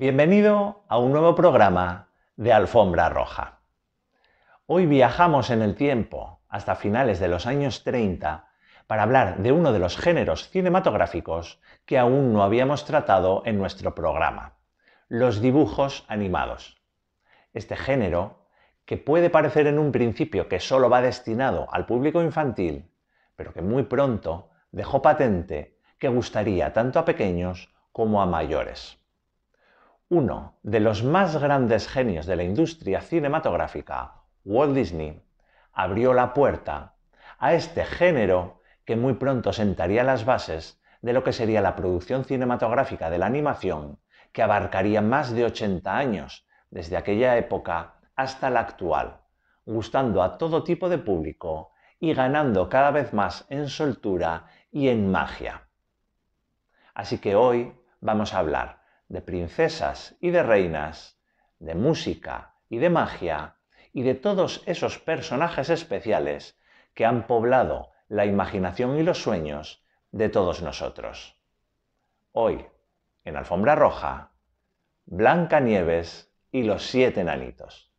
Bienvenido a un nuevo programa de Alfombra Roja. Hoy viajamos en el tiempo hasta finales de los años 30 para hablar de uno de los géneros cinematográficos que aún no habíamos tratado en nuestro programa, los dibujos animados. Este género, que puede parecer en un principio que solo va destinado al público infantil, pero que muy pronto dejó patente que gustaría tanto a pequeños como a mayores uno de los más grandes genios de la industria cinematográfica, Walt Disney, abrió la puerta a este género que muy pronto sentaría las bases de lo que sería la producción cinematográfica de la animación, que abarcaría más de 80 años, desde aquella época hasta la actual, gustando a todo tipo de público y ganando cada vez más en soltura y en magia. Así que hoy vamos a hablar de princesas y de reinas, de música y de magia, y de todos esos personajes especiales que han poblado la imaginación y los sueños de todos nosotros. Hoy, en Alfombra Roja, Blanca Nieves y los siete nanitos.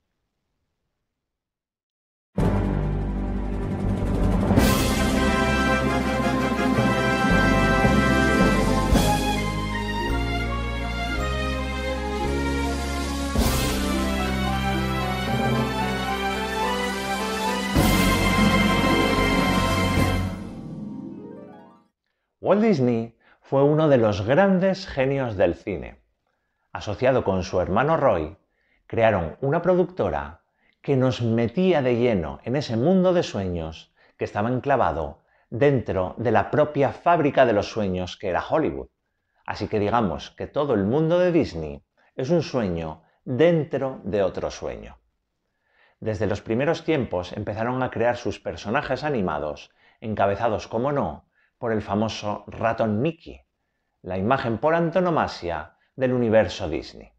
Disney fue uno de los grandes genios del cine. Asociado con su hermano Roy, crearon una productora que nos metía de lleno en ese mundo de sueños que estaba enclavado dentro de la propia fábrica de los sueños que era Hollywood. Así que digamos que todo el mundo de Disney es un sueño dentro de otro sueño. Desde los primeros tiempos empezaron a crear sus personajes animados, encabezados, como no, por el famoso ratón Mickey, la imagen por antonomasia del universo Disney.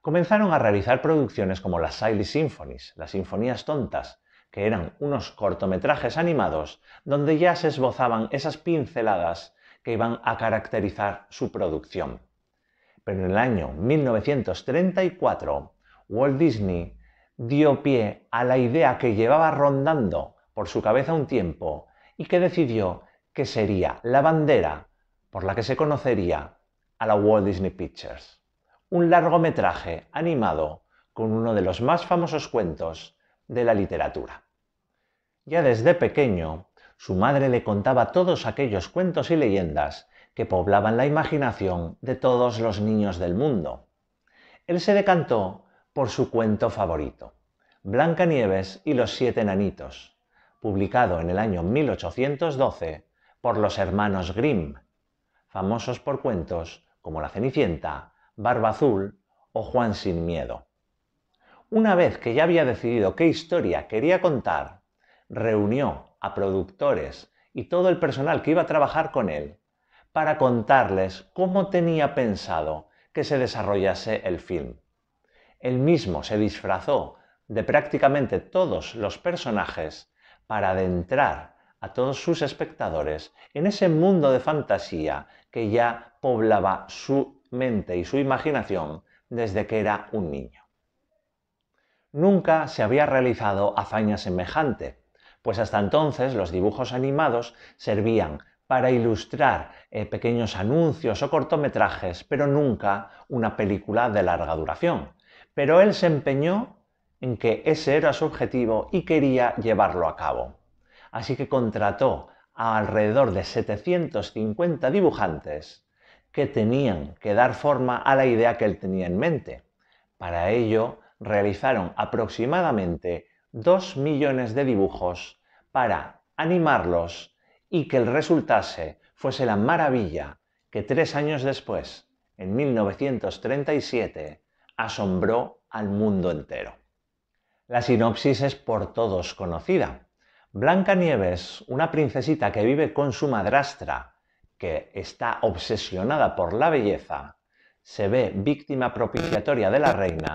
Comenzaron a realizar producciones como las Silly Symphonies, las Sinfonías Tontas, que eran unos cortometrajes animados donde ya se esbozaban esas pinceladas que iban a caracterizar su producción. Pero en el año 1934, Walt Disney dio pie a la idea que llevaba rondando por su cabeza un tiempo y que decidió que sería la bandera por la que se conocería a la Walt Disney Pictures. Un largometraje animado con uno de los más famosos cuentos de la literatura. Ya desde pequeño, su madre le contaba todos aquellos cuentos y leyendas que poblaban la imaginación de todos los niños del mundo. Él se decantó por su cuento favorito, Blancanieves y los siete nanitos, publicado en el año 1812 por los hermanos Grimm, famosos por cuentos como La Cenicienta, Barba Azul o Juan sin Miedo. Una vez que ya había decidido qué historia quería contar, reunió a productores y todo el personal que iba a trabajar con él para contarles cómo tenía pensado que se desarrollase el film. Él mismo se disfrazó de prácticamente todos los personajes para adentrar a todos sus espectadores en ese mundo de fantasía que ya poblaba su mente y su imaginación desde que era un niño. Nunca se había realizado hazaña semejante, pues hasta entonces los dibujos animados servían para ilustrar eh, pequeños anuncios o cortometrajes, pero nunca una película de larga duración. Pero él se empeñó en que ese era su objetivo y quería llevarlo a cabo así que contrató a alrededor de 750 dibujantes que tenían que dar forma a la idea que él tenía en mente. Para ello, realizaron aproximadamente 2 millones de dibujos para animarlos y que el resultase fuese la maravilla que tres años después, en 1937, asombró al mundo entero. La sinopsis es por todos conocida. Blancanieves, una princesita que vive con su madrastra, que está obsesionada por la belleza, se ve víctima propiciatoria de la reina,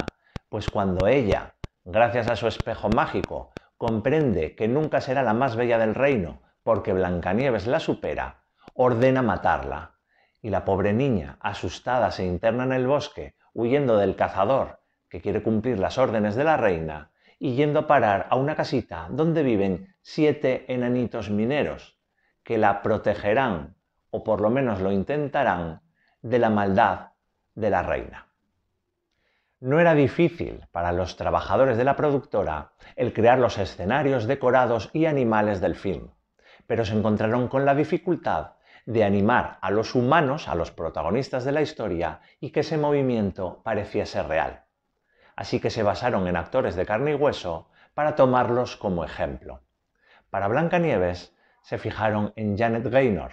pues cuando ella, gracias a su espejo mágico, comprende que nunca será la más bella del reino porque Blancanieves la supera, ordena matarla. Y la pobre niña, asustada, se interna en el bosque, huyendo del cazador, que quiere cumplir las órdenes de la reina, y yendo a parar a una casita donde viven siete enanitos mineros que la protegerán, o por lo menos lo intentarán, de la maldad de la reina. No era difícil para los trabajadores de la productora el crear los escenarios decorados y animales del film, pero se encontraron con la dificultad de animar a los humanos, a los protagonistas de la historia, y que ese movimiento pareciese real así que se basaron en actores de carne y hueso para tomarlos como ejemplo. Para Blancanieves se fijaron en Janet Gaynor,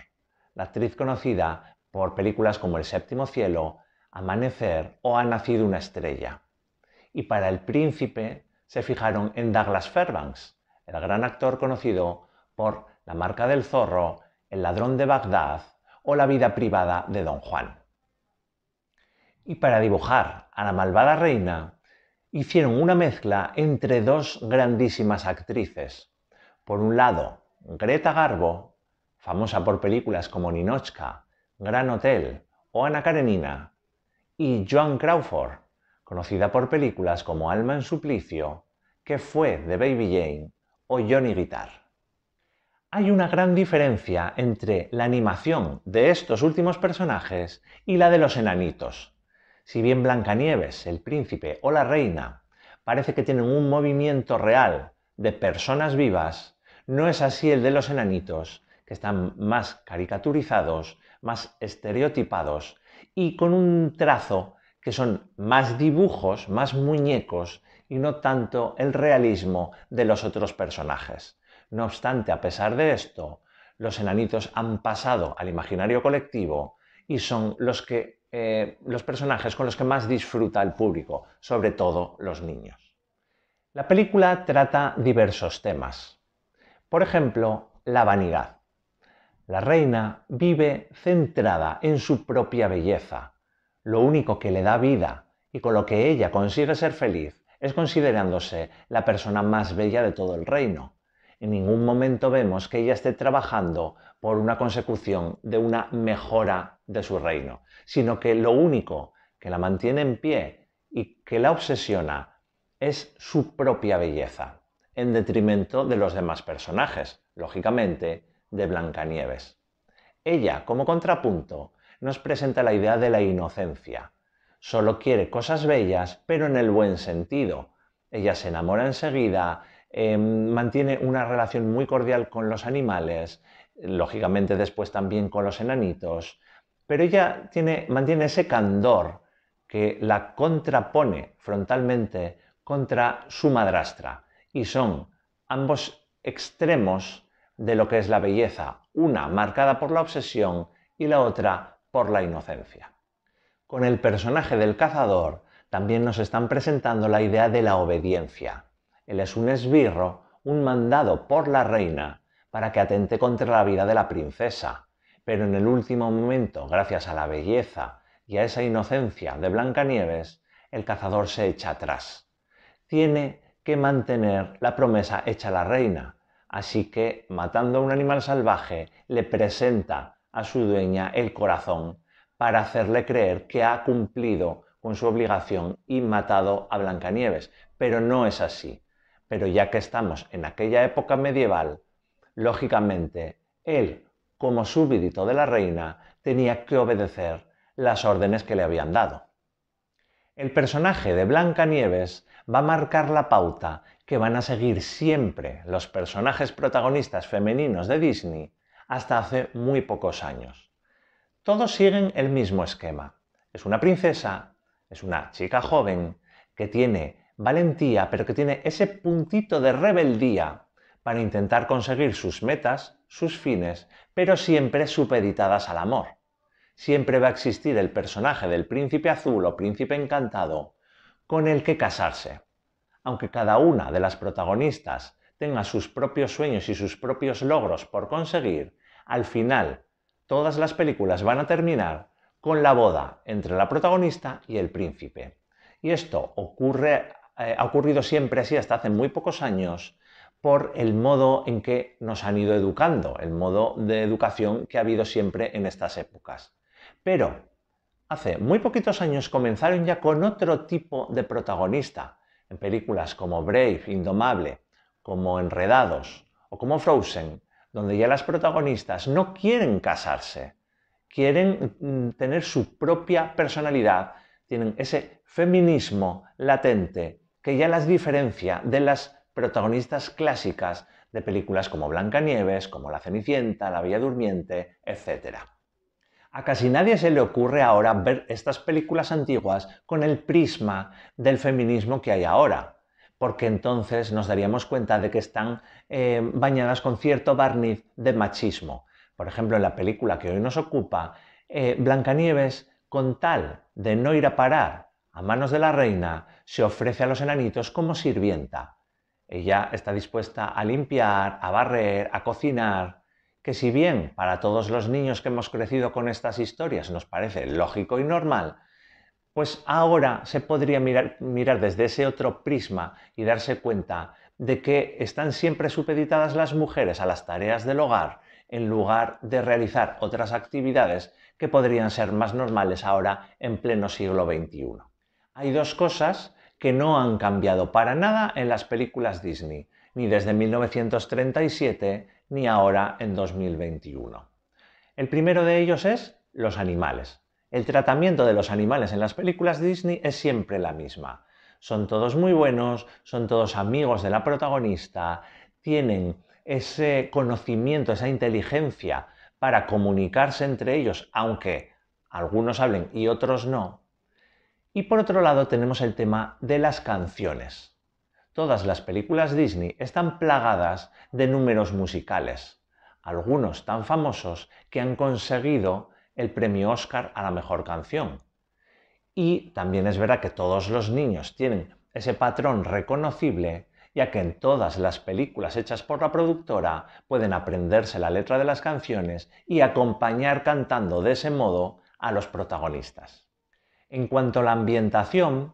la actriz conocida por películas como El séptimo cielo, Amanecer o Ha nacido una estrella. Y para El príncipe se fijaron en Douglas Fairbanks, el gran actor conocido por La marca del zorro, El ladrón de Bagdad o La vida privada de Don Juan. Y para dibujar a la malvada reina hicieron una mezcla entre dos grandísimas actrices. Por un lado, Greta Garbo, famosa por películas como Ninochka, Gran Hotel o Ana Karenina, y Joan Crawford, conocida por películas como Alma en Suplicio, que fue de Baby Jane o Johnny Guitar. Hay una gran diferencia entre la animación de estos últimos personajes y la de los enanitos, si bien Blancanieves, el príncipe o la reina parece que tienen un movimiento real de personas vivas, no es así el de los enanitos, que están más caricaturizados, más estereotipados y con un trazo que son más dibujos, más muñecos y no tanto el realismo de los otros personajes. No obstante, a pesar de esto, los enanitos han pasado al imaginario colectivo y son los que eh, los personajes con los que más disfruta el público, sobre todo los niños. La película trata diversos temas. Por ejemplo, la vanidad. La reina vive centrada en su propia belleza. Lo único que le da vida y con lo que ella consigue ser feliz es considerándose la persona más bella de todo el reino. En ningún momento vemos que ella esté trabajando por una consecución de una mejora de su reino, sino que lo único que la mantiene en pie y que la obsesiona es su propia belleza, en detrimento de los demás personajes, lógicamente, de Blancanieves. Ella, como contrapunto, nos presenta la idea de la inocencia. Solo quiere cosas bellas, pero en el buen sentido. Ella se enamora enseguida eh, mantiene una relación muy cordial con los animales, lógicamente después también con los enanitos, pero ella mantiene ese candor que la contrapone frontalmente contra su madrastra y son ambos extremos de lo que es la belleza, una marcada por la obsesión y la otra por la inocencia. Con el personaje del cazador también nos están presentando la idea de la obediencia, él es un esbirro, un mandado por la reina, para que atente contra la vida de la princesa. Pero en el último momento, gracias a la belleza y a esa inocencia de Blancanieves, el cazador se echa atrás. Tiene que mantener la promesa hecha a la reina, así que matando a un animal salvaje le presenta a su dueña el corazón para hacerle creer que ha cumplido con su obligación y matado a Blancanieves. Pero no es así. Pero ya que estamos en aquella época medieval, lógicamente, él, como súbdito de la reina, tenía que obedecer las órdenes que le habían dado. El personaje de Blanca Nieves va a marcar la pauta que van a seguir siempre los personajes protagonistas femeninos de Disney hasta hace muy pocos años. Todos siguen el mismo esquema. Es una princesa, es una chica joven que tiene valentía, pero que tiene ese puntito de rebeldía para intentar conseguir sus metas, sus fines, pero siempre supeditadas al amor. Siempre va a existir el personaje del príncipe azul o príncipe encantado con el que casarse. Aunque cada una de las protagonistas tenga sus propios sueños y sus propios logros por conseguir, al final todas las películas van a terminar con la boda entre la protagonista y el príncipe. Y esto ocurre eh, ha ocurrido siempre así hasta hace muy pocos años por el modo en que nos han ido educando, el modo de educación que ha habido siempre en estas épocas. Pero hace muy poquitos años comenzaron ya con otro tipo de protagonista, en películas como Brave, Indomable, como Enredados o como Frozen, donde ya las protagonistas no quieren casarse, quieren mm, tener su propia personalidad, tienen ese feminismo latente que ya las diferencia de las protagonistas clásicas de películas como Blancanieves, como La Cenicienta, La Bella Durmiente, etc. A casi nadie se le ocurre ahora ver estas películas antiguas con el prisma del feminismo que hay ahora, porque entonces nos daríamos cuenta de que están eh, bañadas con cierto barniz de machismo. Por ejemplo, en la película que hoy nos ocupa, eh, Blancanieves, con tal de no ir a parar a manos de la reina, se ofrece a los enanitos como sirvienta. Ella está dispuesta a limpiar, a barrer, a cocinar, que si bien para todos los niños que hemos crecido con estas historias nos parece lógico y normal, pues ahora se podría mirar, desde ese otro prisma y darse cuenta de que están siempre supeditadas las mujeres a las tareas del hogar en lugar de realizar otras actividades que podrían ser más normales ahora en pleno siglo XXI. Hay dos cosas que no han cambiado para nada en las películas Disney, ni desde 1937 ni ahora en 2021. El primero de ellos es los animales. El tratamiento de los animales en las películas Disney es siempre la misma. Son todos muy buenos, son todos amigos de la protagonista, tienen ese conocimiento, esa inteligencia para comunicarse entre ellos, aunque algunos hablen y otros no, y por otro lado tenemos el tema de las canciones. Todas las películas Disney están plagadas de números musicales, algunos tan famosos que han conseguido el premio Oscar a la mejor canción. Y también es verdad que todos los niños tienen ese patrón reconocible, ya que en todas las películas hechas por la productora pueden aprenderse la letra de las canciones y acompañar cantando de ese modo a los protagonistas. En cuanto a la ambientación,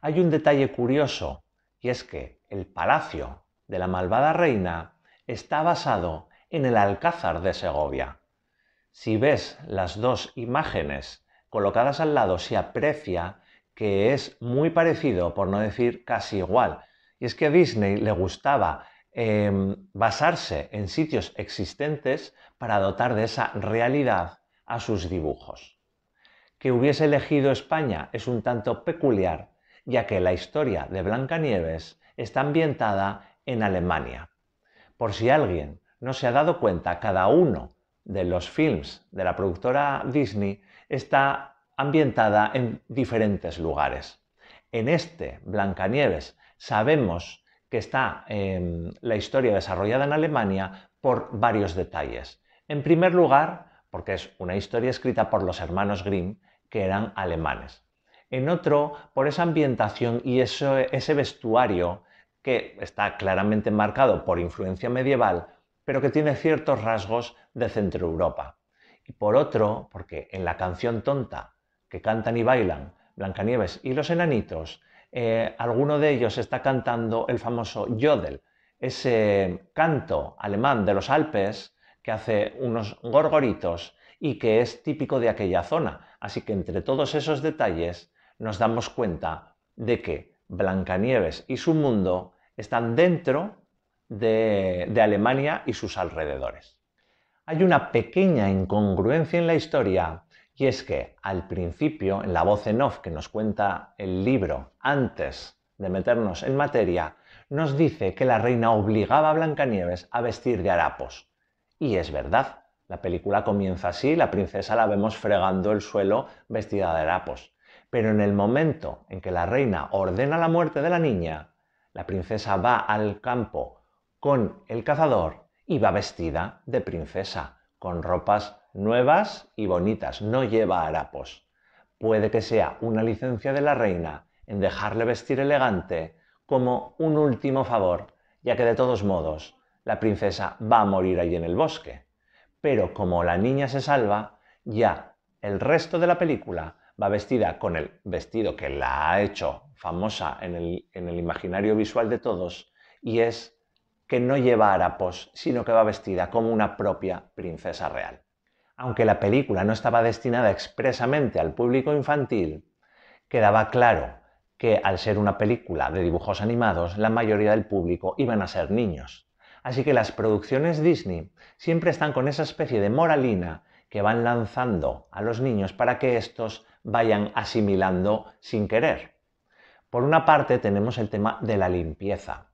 hay un detalle curioso, y es que el palacio de la malvada reina está basado en el Alcázar de Segovia. Si ves las dos imágenes colocadas al lado, se aprecia que es muy parecido, por no decir casi igual. Y es que a Disney le gustaba em, basarse en sitios existentes para dotar de esa realidad a sus dibujos que hubiese elegido España es un tanto peculiar, ya que la historia de Blancanieves está ambientada en Alemania. Por si alguien no se ha dado cuenta, cada uno de los films de la productora Disney está ambientada en diferentes lugares. En este, Blancanieves, sabemos que está em, la historia desarrollada en Alemania por varios detalles. En primer lugar, porque es una historia escrita por los hermanos Grimm que eran alemanes. En otro, por esa ambientación y ese vestuario que está claramente marcado por influencia medieval, pero que tiene ciertos rasgos de Centro Europa. Y por otro, porque en la canción tonta que cantan y bailan Blancanieves y los enanitos, eh, alguno de ellos está cantando el famoso Jodel, ese canto alemán de los Alpes que hace unos gorgoritos y que es típico de aquella zona. Así que entre todos esos detalles nos damos cuenta de que Blancanieves y su mundo están dentro de, Alemania y sus alrededores. Hay una pequeña incongruencia en la historia y es que al principio, en la voz en off que nos cuenta el libro antes de meternos en materia, nos dice que la reina obligaba a Blancanieves a vestir de harapos. Y es verdad, la película comienza así, la princesa la vemos fregando el suelo vestida de harapos. Pero en el momento en que la reina ordena la muerte de la niña, la princesa va al campo con el cazador y va vestida de princesa, con ropas nuevas y bonitas, no lleva harapos. Puede que sea una licencia de la reina en dejarle vestir elegante como un último favor, ya que de todos modos la princesa va a morir allí en el bosque pero como la niña se salva, ya el resto de la película va vestida con el vestido que la ha hecho famosa en el, imaginario visual de todos, y es que no lleva harapos, sino que va vestida como una propia princesa real. Aunque la película no estaba destinada expresamente al público infantil, quedaba claro que al ser una película de dibujos animados, la mayoría del público iban a ser niños, Así que las producciones Disney siempre están con esa especie de moralina que van lanzando a los niños para que estos vayan asimilando sin querer. Por una parte tenemos el tema de la limpieza.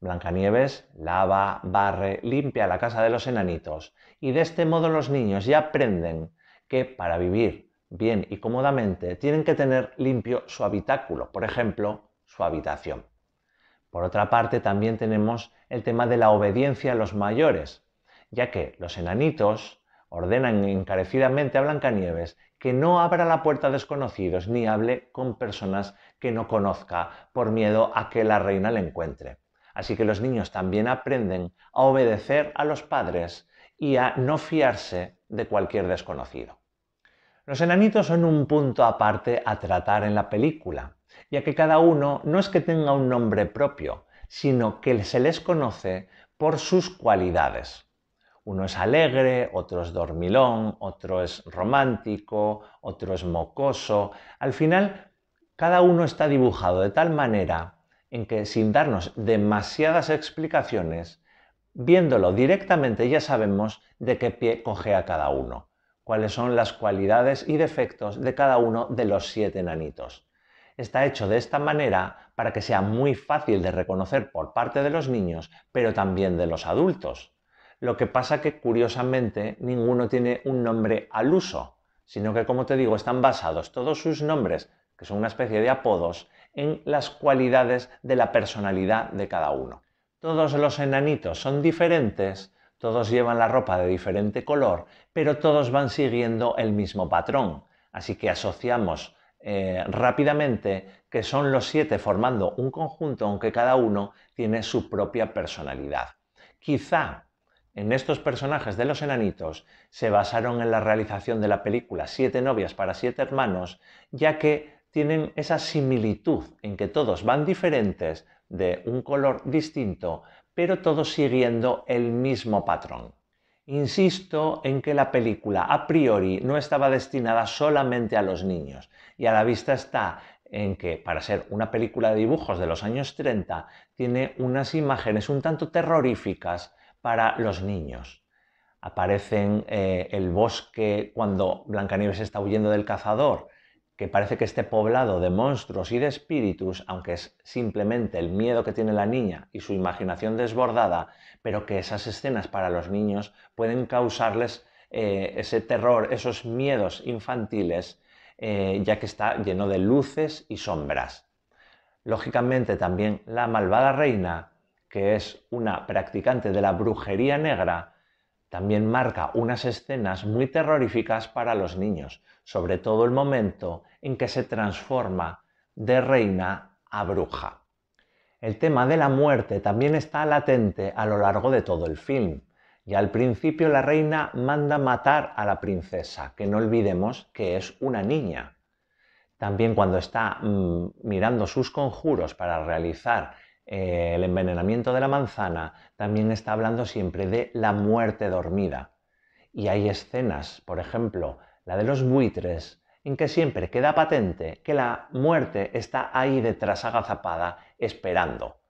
Blancanieves lava, barre, limpia la casa de los enanitos y de este modo los niños ya aprenden que para vivir bien y cómodamente tienen que tener limpio su habitáculo, por ejemplo, su habitación. Por otra parte, también tenemos el tema de la obediencia a los mayores, ya que los enanitos ordenan encarecidamente a Blancanieves que no abra la puerta a desconocidos ni hable con personas que no conozca por miedo a que la reina le encuentre. Así que los niños también aprenden a obedecer a los padres y a no fiarse de cualquier desconocido. Los enanitos son un punto aparte a tratar en la película, ya que cada uno no es que tenga un nombre propio, sino que se les conoce por sus cualidades. Uno es alegre, otro es dormilón, otro es romántico, otro es mocoso. Al final, cada uno está dibujado de tal manera en que sin darnos demasiadas explicaciones, viéndolo directamente ya sabemos de qué pie coge a cada uno cuáles son las cualidades y defectos de cada uno de los siete enanitos. Está hecho de esta manera para que sea muy fácil de reconocer por parte de los niños, pero también de los adultos. Lo que pasa que curiosamente ninguno tiene un nombre al uso, sino que como te digo están basados todos sus nombres, que son una especie de apodos, en las cualidades de la personalidad de cada uno. Todos los enanitos son diferentes, todos llevan la ropa de diferente color, pero todos van siguiendo el mismo patrón. Así que asociamos eh, rápidamente que son los siete formando un conjunto, aunque cada uno tiene su propia personalidad. Quizá en estos personajes de los enanitos se basaron en la realización de la película Siete novias para siete hermanos, ya que tienen esa similitud en que todos van diferentes, de un color distinto, pero todo siguiendo el mismo patrón. Insisto en que la película a priori no estaba destinada solamente a los niños, y a la vista está en que, para ser una película de dibujos de los años 30, tiene unas imágenes un tanto terroríficas para los niños. Aparecen en eh, el bosque cuando Blancanieves está huyendo del cazador, que parece que esté poblado de monstruos y de espíritus, aunque es simplemente el miedo que tiene la niña y su imaginación desbordada, pero que esas escenas para los niños pueden causarles eh, ese terror, esos miedos infantiles, eh, ya que está lleno de luces y sombras. Lógicamente también la malvada reina, que es una practicante de la brujería negra, también marca unas escenas muy terroríficas para los niños, sobre todo el momento en que se transforma de reina a bruja. El tema de la muerte también está latente a lo largo de todo el film, y al principio la reina manda matar a la princesa, que no olvidemos que es una niña. También cuando está mm, mirando sus conjuros para realizar eh, el envenenamiento de la manzana, también está hablando siempre de la muerte dormida. Y hay escenas, por ejemplo, la de los buitres, en que siempre queda patente que la muerte está ahí detrás agazapada esperando.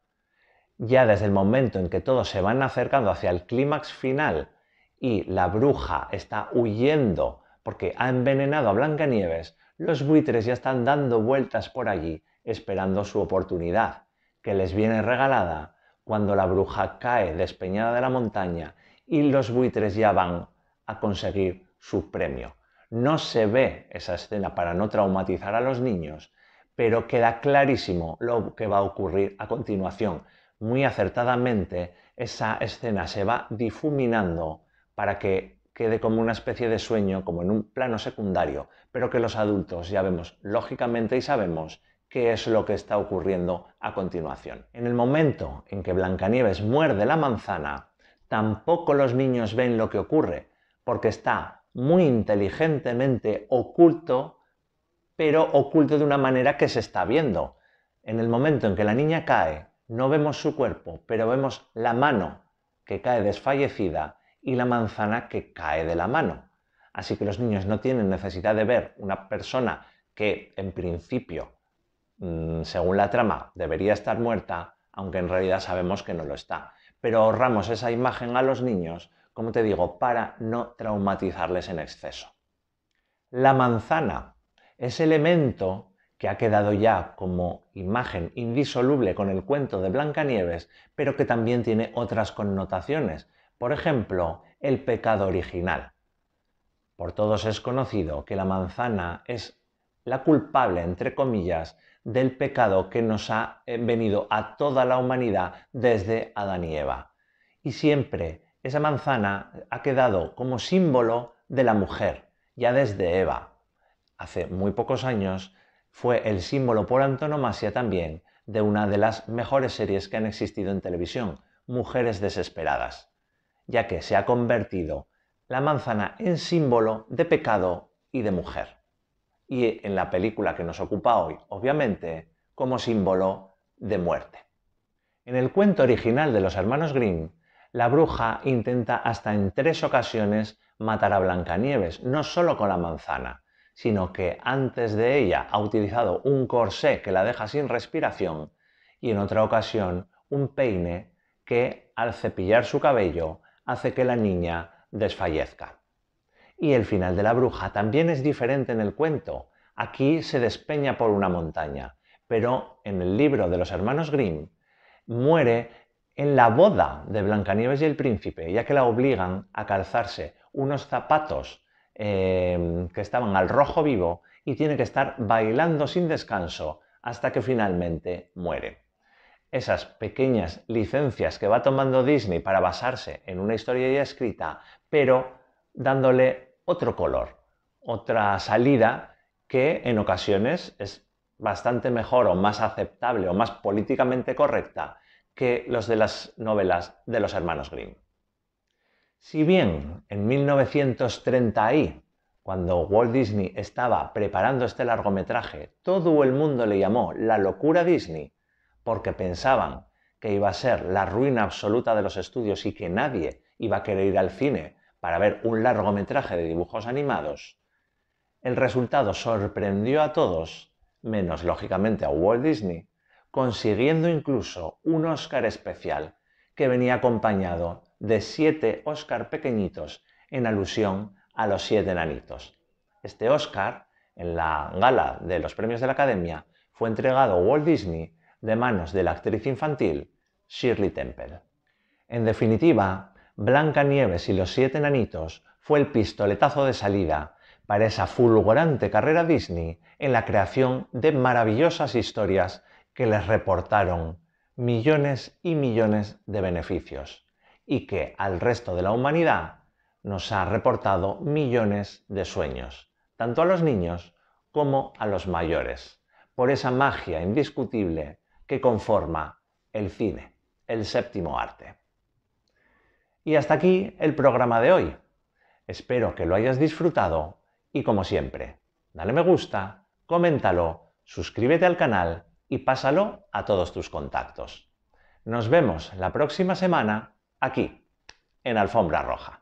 Ya desde el momento en que todos se van acercando hacia el clímax final y la bruja está huyendo porque ha envenenado a Blancanieves, los buitres ya están dando vueltas por allí esperando su oportunidad, que les viene regalada cuando la bruja cae despeñada de la montaña y los buitres ya van a conseguir su premio. No se ve esa escena para no traumatizar a los niños, pero queda clarísimo lo que va a ocurrir a continuación. Muy acertadamente, esa escena se va difuminando para que quede como una especie de sueño, como en un plano secundario, pero que los adultos ya vemos lógicamente y sabemos qué es lo que está ocurriendo a continuación. En el momento en que Blancanieves muerde la manzana, tampoco los niños ven lo que ocurre, porque está muy inteligentemente oculto, pero oculto de una manera que se está viendo. En el momento en que la niña cae, no vemos su cuerpo, pero vemos la mano que cae desfallecida y la manzana que cae de la mano. Así que los niños no tienen necesidad de ver una persona que en principio, mm, según la trama, debería estar muerta, aunque en realidad sabemos que no lo está. Pero ahorramos esa imagen a los niños como te digo, para no traumatizarles en exceso. La manzana, ese elemento que ha quedado ya como imagen indisoluble con el cuento de Blancanieves, pero que también tiene otras connotaciones. Por ejemplo, el pecado original. Por todos es conocido que la manzana es la culpable, entre comillas, del pecado que nos ha eh, venido a toda la humanidad desde Adán y Eva. Y siempre esa manzana ha quedado como símbolo de la mujer, ya desde Eva. Hace muy pocos años fue el símbolo por antonomasia también de una de las mejores series que han existido en televisión, Mujeres Desesperadas, ya que se ha convertido la manzana en símbolo de pecado y de mujer. Y en la película que nos ocupa hoy, obviamente, como símbolo de muerte. En el cuento original de los hermanos Grimm, la bruja intenta hasta en tres ocasiones matar a Blancanieves, no solo con la manzana, sino que antes de ella ha utilizado un corsé que la deja sin respiración y en otra ocasión un peine que al cepillar su cabello hace que la niña desfallezca. Y el final de la bruja también es diferente en el cuento. Aquí se despeña por una montaña, pero en el libro de los hermanos Grimm muere en la boda de Blancanieves y el príncipe, ya que la obligan a calzarse unos zapatos em, que estaban al rojo vivo y tiene que estar bailando sin descanso hasta que finalmente muere. Esas pequeñas licencias que va tomando Disney para basarse en una historia ya escrita, pero dándole otro color, otra salida que en ocasiones es bastante mejor o más aceptable o más políticamente correcta que los de las novelas de los hermanos Grimm. Si bien en 1930 cuando Walt Disney estaba preparando este largometraje, todo el mundo le llamó la locura Disney porque pensaban que iba a ser la ruina absoluta de los estudios y que nadie iba a querer ir al cine para ver un largometraje de dibujos animados, el resultado sorprendió a todos, menos lógicamente a Walt Disney, consiguiendo incluso un Oscar especial que venía acompañado de siete Oscar pequeñitos en alusión a los siete enanitos. Este Oscar, en la gala de los premios de la Academia, fue entregado a Walt Disney de manos de la actriz infantil Shirley Temple. En definitiva, Blanca Nieves y los siete enanitos fue el pistoletazo de salida para esa fulgurante carrera Disney en la creación de maravillosas historias que les reportaron millones y millones de beneficios y que al resto de la humanidad nos ha reportado millones de sueños, tanto a los niños como a los mayores, por esa magia indiscutible que conforma el cine, el séptimo arte. Y hasta aquí el programa de hoy. Espero que lo hayas disfrutado y como siempre, dale me gusta, coméntalo, suscríbete al canal y pásalo a todos tus contactos. Nos vemos la próxima semana aquí, en Alfombra Roja.